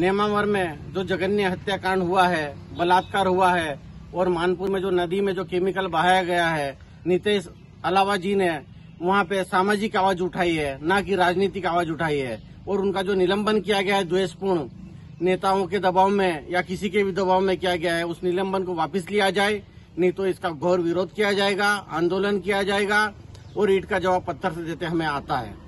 नेमावर में जो जघन्य हत्याकांड हुआ है बलात्कार हुआ है और मानपुर में जो नदी में जो केमिकल बहाया गया है नितेश अलावा जी ने वहाँ पे सामाजिक आवाज उठाई है न कि राजनीतिक आवाज उठाई है और उनका जो निलंबन किया गया है द्वेषपूर्ण नेताओं के दबाव में या किसी के भी दबाव में किया गया है उस निलंबन को वापस लिया जाए नहीं तो इसका घोर विरोध किया जाएगा आंदोलन किया जाएगा और ईट का जवाब पत्थर से देते हमें आता है